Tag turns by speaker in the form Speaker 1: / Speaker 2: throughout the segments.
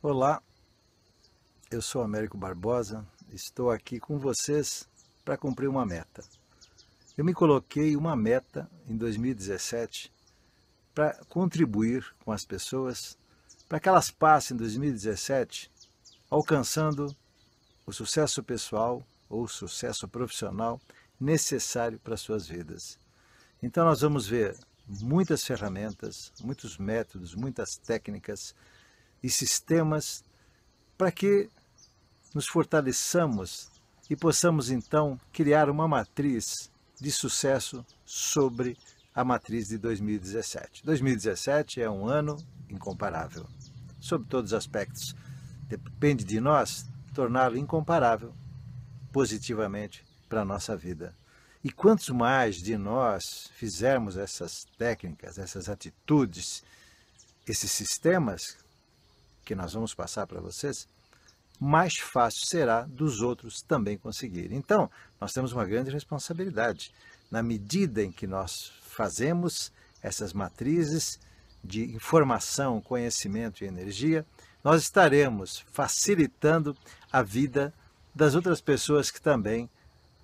Speaker 1: Olá, eu sou Américo Barbosa, estou aqui com vocês para cumprir uma meta. Eu me coloquei uma meta em 2017 para contribuir com as pessoas para que elas passem 2017 alcançando o sucesso pessoal ou o sucesso profissional necessário para suas vidas. Então nós vamos ver muitas ferramentas, muitos métodos, muitas técnicas e sistemas para que nos fortaleçamos e possamos então criar uma matriz de sucesso sobre a matriz de 2017. 2017 é um ano incomparável, sob todos os aspectos. Depende de nós torná-lo incomparável positivamente para a nossa vida. E quantos mais de nós fizermos essas técnicas, essas atitudes, esses sistemas que nós vamos passar para vocês, mais fácil será dos outros também conseguirem. Então, nós temos uma grande responsabilidade. Na medida em que nós fazemos essas matrizes de informação, conhecimento e energia, nós estaremos facilitando a vida das outras pessoas que também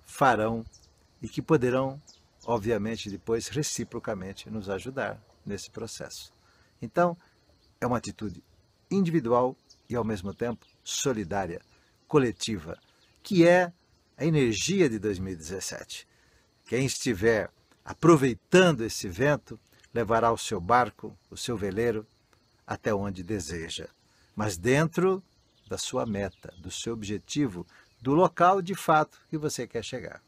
Speaker 1: farão e que poderão, obviamente, depois reciprocamente nos ajudar nesse processo. Então, é uma atitude individual e, ao mesmo tempo, solidária, coletiva, que é a energia de 2017. Quem estiver aproveitando esse vento levará o seu barco, o seu veleiro, até onde deseja, mas dentro da sua meta, do seu objetivo, do local de fato que você quer chegar.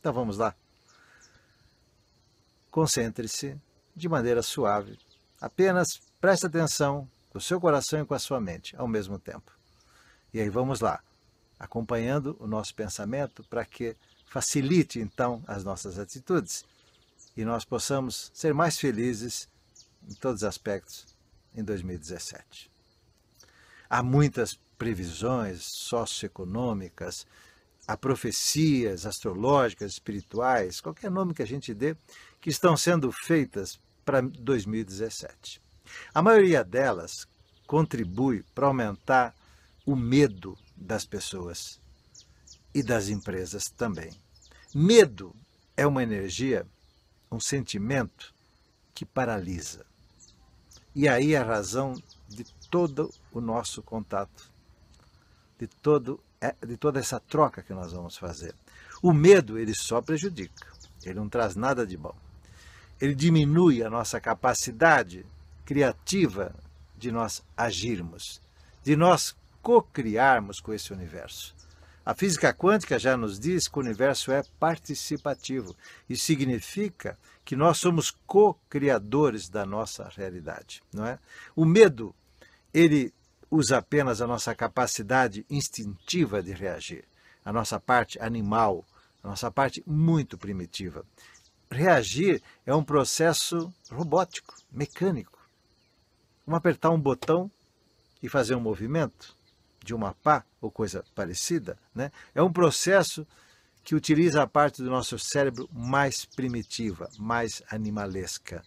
Speaker 1: Então vamos lá. Concentre-se de maneira suave. Apenas preste atenção com o seu coração e com a sua mente ao mesmo tempo. E aí vamos lá, acompanhando o nosso pensamento para que facilite então as nossas atitudes e nós possamos ser mais felizes em todos os aspectos em 2017. Há muitas previsões socioeconômicas, há profecias astrológicas, espirituais, qualquer nome que a gente dê, que estão sendo feitas para 2017. A maioria delas contribui para aumentar o medo das pessoas e das empresas também. Medo é uma energia, um sentimento que paralisa. E aí a razão de todo o nosso contato, de, todo, é, de toda essa troca que nós vamos fazer. O medo, ele só prejudica, ele não traz nada de bom. Ele diminui a nossa capacidade criativa de nós agirmos, de nós co-criarmos com esse universo. A física quântica já nos diz que o universo é participativo. e significa que nós somos co-criadores da nossa realidade, não é? O medo, ele usa apenas a nossa capacidade instintiva de reagir, a nossa parte animal, a nossa parte muito primitiva. Reagir é um processo robótico, mecânico. Vamos apertar um botão e fazer um movimento de uma pá ou coisa parecida, né? É um processo que utiliza a parte do nosso cérebro mais primitiva, mais animalesca.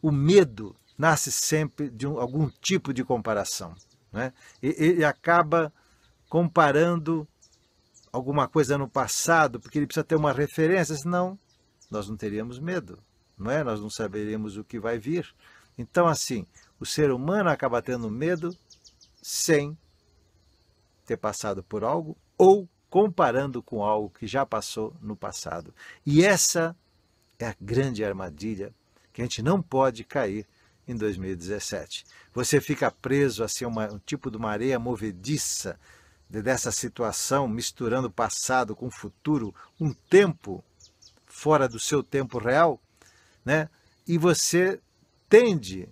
Speaker 1: O medo nasce sempre de um, algum tipo de comparação. Né? Ele acaba comparando alguma coisa no passado, porque ele precisa ter uma referência, senão nós não teríamos medo, não é? Nós não saberíamos o que vai vir. Então, assim, o ser humano acaba tendo medo sem ter passado por algo ou comparando com algo que já passou no passado. E essa é a grande armadilha que a gente não pode cair em 2017. Você fica preso a ser uma, um tipo de uma areia movediça dessa situação, misturando passado com futuro, um tempo fora do seu tempo real, né? E você tende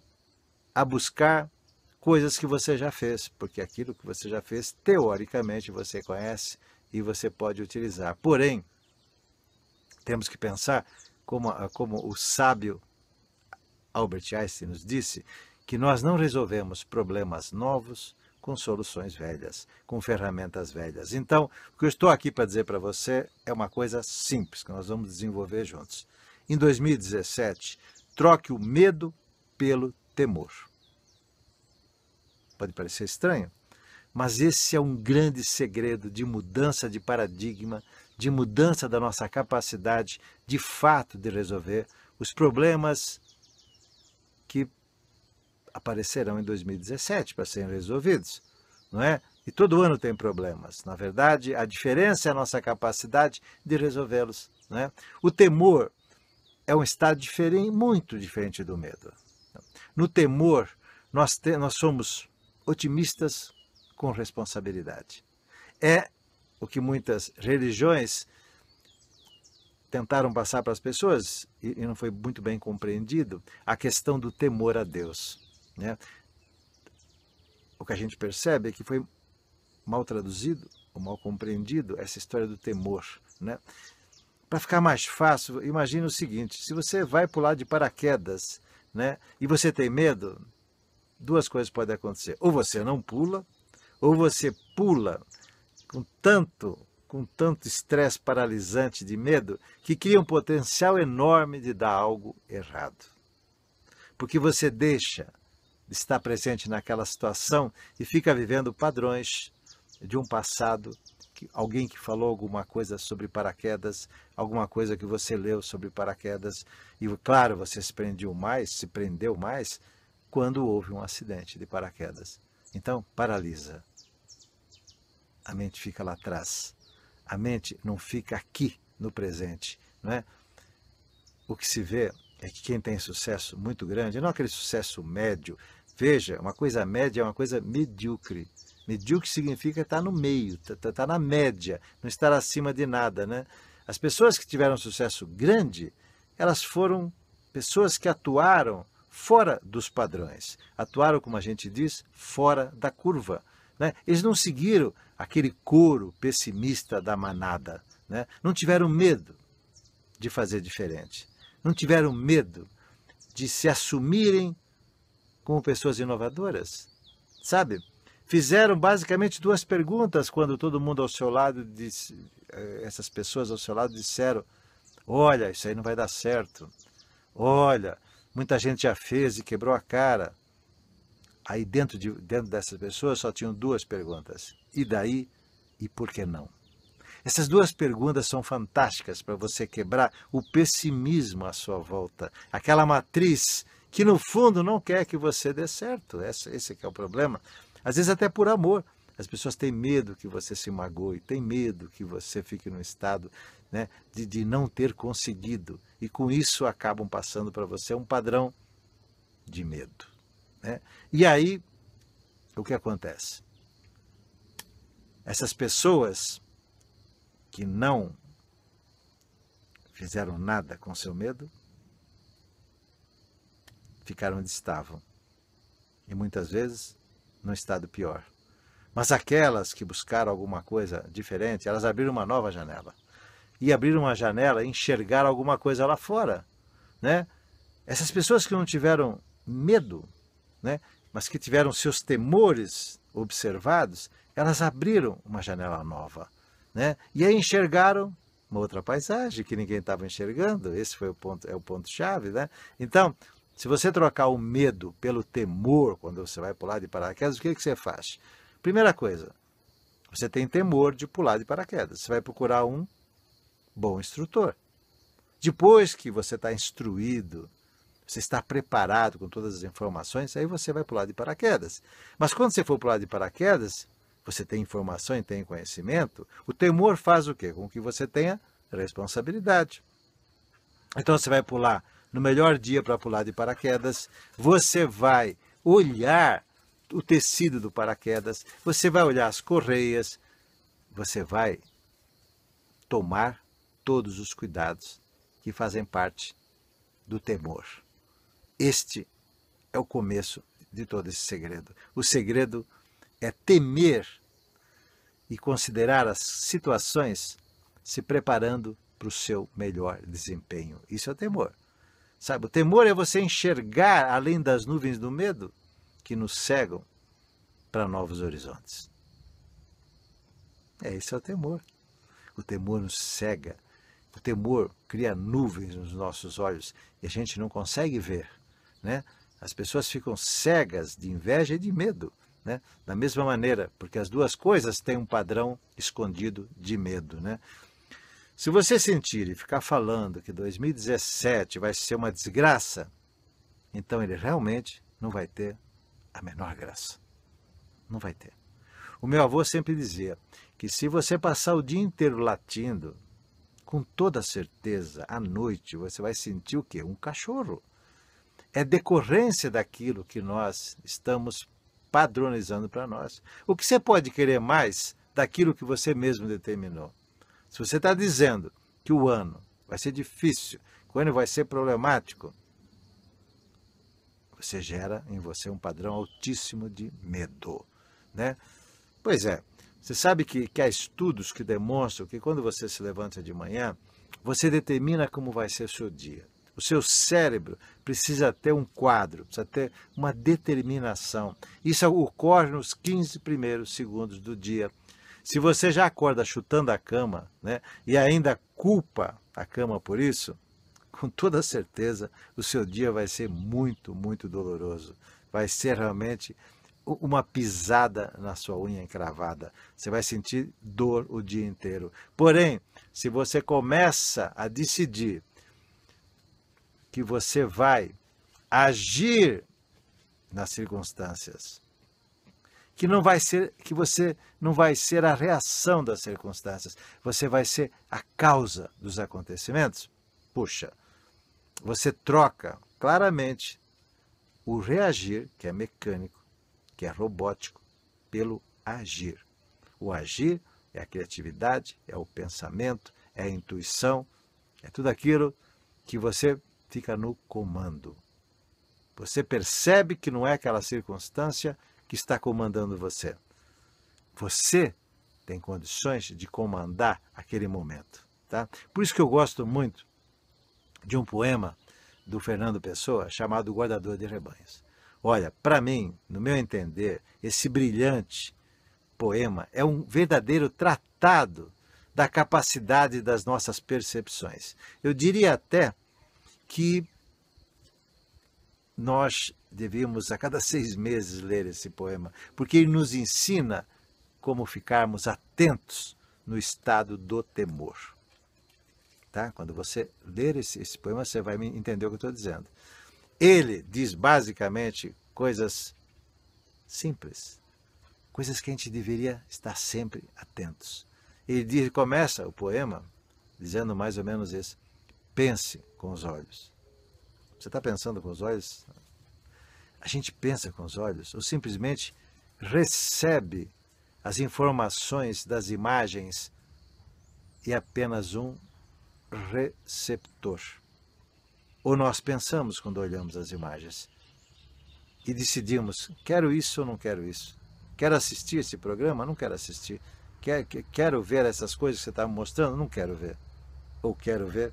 Speaker 1: a buscar coisas que você já fez, porque aquilo que você já fez, teoricamente, você conhece e você pode utilizar. Porém, temos que pensar, como, como o sábio Albert Einstein nos disse, que nós não resolvemos problemas novos com soluções velhas, com ferramentas velhas. Então, o que eu estou aqui para dizer para você é uma coisa simples que nós vamos desenvolver juntos. Em 2017, troque o medo pelo temor. Pode parecer estranho, mas esse é um grande segredo de mudança de paradigma, de mudança da nossa capacidade de fato de resolver os problemas que aparecerão em 2017 para serem resolvidos, não é? E todo ano tem problemas. Na verdade, a diferença é a nossa capacidade de resolvê-los, é? O temor é um estado diferente, muito diferente do medo. No temor, nós, te, nós somos otimistas com responsabilidade. É o que muitas religiões tentaram passar para as pessoas e, e não foi muito bem compreendido a questão do temor a Deus. Né? O que a gente percebe é que foi mal traduzido ou mal compreendido essa história do temor. Né? Para ficar mais fácil, imagine o seguinte: se você vai pular de paraquedas né? E você tem medo? Duas coisas podem acontecer. Ou você não pula, ou você pula com tanto com tanto estresse paralisante de medo que cria um potencial enorme de dar algo errado. Porque você deixa de estar presente naquela situação e fica vivendo padrões de um passado alguém que falou alguma coisa sobre paraquedas, alguma coisa que você leu sobre paraquedas. E claro, você se prendeu mais, se prendeu mais quando houve um acidente de paraquedas. Então, paralisa. A mente fica lá atrás. A mente não fica aqui no presente, não é? O que se vê é que quem tem sucesso muito grande, não aquele sucesso médio, Veja, uma coisa média é uma coisa medíocre. Medíocre significa estar tá no meio, estar, tá, tá, na média, não estar acima de nada. Né? As pessoas que tiveram sucesso grande, elas foram pessoas que atuaram fora dos padrões, atuaram, como a gente diz, fora da curva. Né? Eles não seguiram aquele coro pessimista da manada, né? não tiveram medo de fazer diferente, não tiveram medo de se assumirem como pessoas inovadoras? Sabe? Fizeram basicamente duas perguntas quando todo mundo ao seu lado disse, eh, essas pessoas ao seu lado disseram: Olha, isso aí não vai dar certo. Olha, muita gente já fez e quebrou a cara. Aí dentro, de, dentro dessas pessoas só tinham duas perguntas: E daí? E por que não? Essas duas perguntas são fantásticas para você quebrar o pessimismo à sua volta, aquela matriz que no fundo não quer que você dê certo. Esse, esse é o problema. Às vezes até por amor. As pessoas têm medo que você se magoe, têm medo que você fique num estado né, de, de não ter conseguido. E com isso acabam passando para você um padrão de medo. Né? E aí, o que acontece? Essas pessoas que não fizeram nada com seu medo ficar onde estavam, e muitas vezes no estado pior. Mas aquelas que buscaram alguma coisa diferente, elas abriram uma nova janela. E abriram uma janela e enxergaram alguma coisa lá fora. Né? Essas pessoas que não tiveram medo, né? mas que tiveram seus temores observados, elas abriram uma janela nova. Né? E aí enxergaram uma outra paisagem que ninguém estava enxergando. Esse foi o ponto, é o ponto chave, né? Então, se você trocar o medo pelo temor quando você vai pular de paraquedas, o que, que você faz? Primeira coisa, você tem temor de pular de paraquedas. Você vai procurar um bom instrutor. Depois que você está instruído, você está preparado com todas as informações, aí você vai pular de paraquedas. Mas quando você for pular de paraquedas, você tem informação e tem conhecimento, o temor faz o quê? Com que você tenha responsabilidade. Então você vai pular no melhor dia para pular de paraquedas, você vai olhar o tecido do paraquedas, você vai olhar as correias, você vai tomar todos os cuidados que fazem parte do temor. Este é o começo de todo esse segredo. O segredo é temer e considerar as situações se preparando para o seu melhor desempenho. Isso é o temor. Sabe, o temor é você enxergar além das nuvens do medo que nos cegam para novos horizontes. É, esse é o temor. O temor nos cega. O temor cria nuvens nos nossos olhos e a gente não consegue ver, né? As pessoas ficam cegas de inveja e de medo, né? Da mesma maneira, porque as duas coisas têm um padrão escondido de medo, né? Se você sentir e ficar falando que 2017 vai ser uma desgraça, então ele realmente não vai ter a menor graça. Não vai ter. O meu avô sempre dizia que se você passar o dia inteiro latindo, com toda certeza, à noite você vai sentir o quê? Um cachorro. É decorrência daquilo que nós estamos padronizando para nós. O que você pode querer mais daquilo que você mesmo determinou? Se você está dizendo que o ano vai ser difícil, que o ano vai ser problemático, você gera em você um padrão altíssimo de medo, né? Pois é, você sabe que, que há estudos que demonstram que quando você se levanta de manhã, você determina como vai ser o seu dia. O seu cérebro precisa ter um quadro, precisa ter uma determinação. Isso ocorre nos 15 primeiros segundos do dia. Se você já acorda chutando a cama, né, e ainda culpa a cama por isso, com toda certeza o seu dia vai ser muito, muito doloroso. Vai ser realmente uma pisada na sua unha encravada. Você vai sentir dor o dia inteiro. Porém, se você começa a decidir que você vai agir nas circunstâncias, que não vai ser que você não vai ser a reação das circunstâncias, você vai ser a causa dos acontecimentos. Puxa, você troca claramente o reagir, que é mecânico, que é robótico, pelo agir. O agir é a criatividade, é o pensamento, é a intuição, é tudo aquilo que você fica no comando. Você percebe que não é aquela circunstância que está comandando você. Você tem condições de comandar aquele momento. Tá? Por isso que eu gosto muito de um poema do Fernando Pessoa chamado Guardador de Rebanhos. Olha, para mim, no meu entender, esse brilhante poema é um verdadeiro tratado da capacidade das nossas percepções. Eu diria até que nós devíamos a cada seis meses ler esse poema, porque ele nos ensina como ficarmos atentos no estado do temor. Tá? Quando você ler esse, esse poema, você vai entender o que eu estou dizendo. Ele diz basicamente coisas simples, coisas que a gente deveria estar sempre atentos. Ele diz, começa o poema dizendo mais ou menos isso: pense com os olhos. Você está pensando com os olhos a gente pensa com os olhos ou simplesmente recebe as informações das imagens e apenas um receptor. Ou nós pensamos quando olhamos as imagens e decidimos: quero isso ou não quero isso? Quero assistir esse programa? Não quero assistir. Quero, ver essas coisas que você está me mostrando? Não quero ver. Ou quero ver?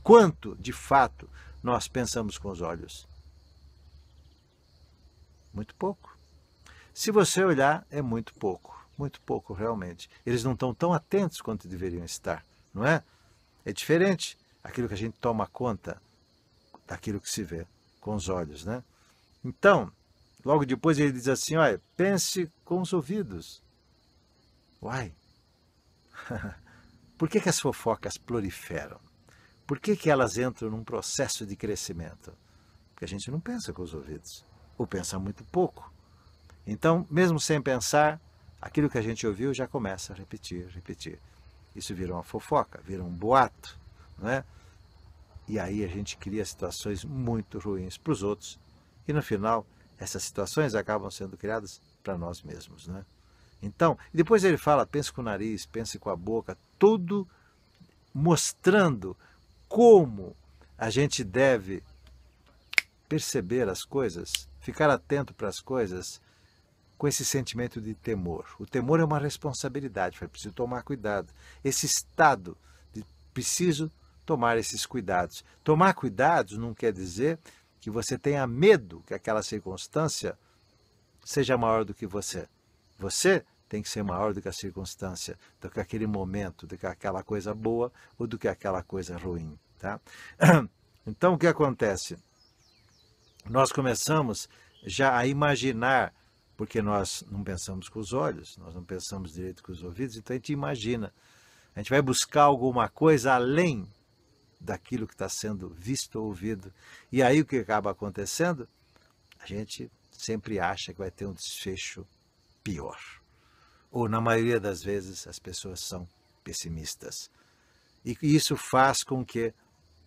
Speaker 1: Quanto, de fato, nós pensamos com os olhos? Muito pouco. Se você olhar, é muito pouco, muito pouco realmente. Eles não estão tão atentos quanto deveriam estar, não é? É diferente aquilo que a gente toma conta daquilo que se vê com os olhos, né? Então, logo depois ele diz assim, olha, pense com os ouvidos. Uai! Por que, que as fofocas proliferam? Por que, que elas entram num processo de crescimento? Porque a gente não pensa com os ouvidos ou pensa muito pouco. Então, mesmo sem pensar, aquilo que a gente ouviu já começa a repetir, repetir. Isso vira uma fofoca, vira um boato, não é? E aí a gente cria situações muito ruins para os outros. E no final, essas situações acabam sendo criadas para nós mesmos, né? Então, depois ele fala, pense com o nariz, pense com a boca, tudo mostrando como a gente deve perceber as coisas, ficar atento para as coisas com esse sentimento de temor. O temor é uma responsabilidade, foi preciso tomar cuidado. Esse estado de preciso tomar esses cuidados. Tomar cuidados não quer dizer que você tenha medo que aquela circunstância seja maior do que você. Você tem que ser maior do que a circunstância, do que aquele momento, do que aquela coisa boa ou do que aquela coisa ruim, tá? Então o que acontece? nós começamos já a imaginar, porque nós não pensamos com os olhos, nós não pensamos direito com os ouvidos, então a gente imagina. A gente vai buscar alguma coisa além daquilo que está sendo visto ou ouvido. E aí o que acaba acontecendo? A gente sempre acha que vai ter um desfecho pior. Ou, na maioria das vezes, as pessoas são pessimistas. E isso faz com que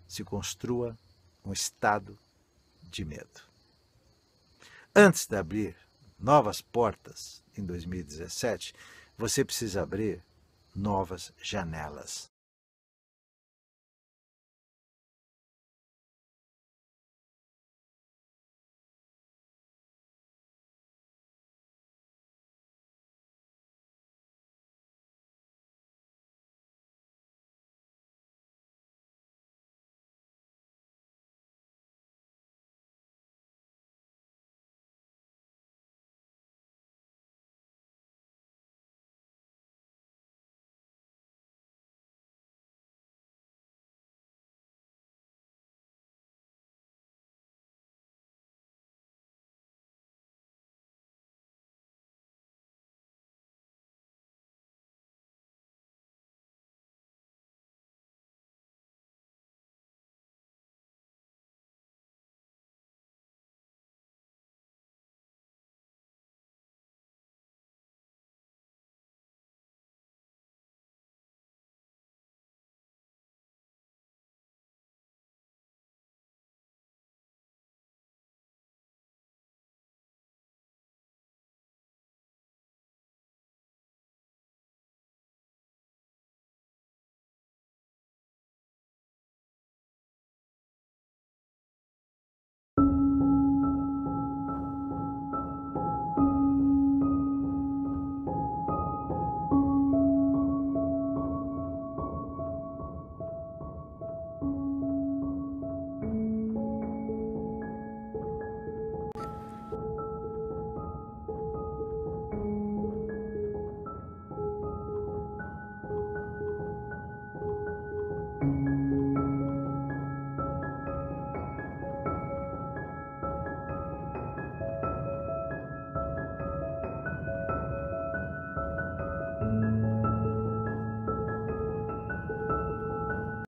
Speaker 1: se construa um estado de medo. Antes de abrir novas portas em 2017, você precisa abrir novas janelas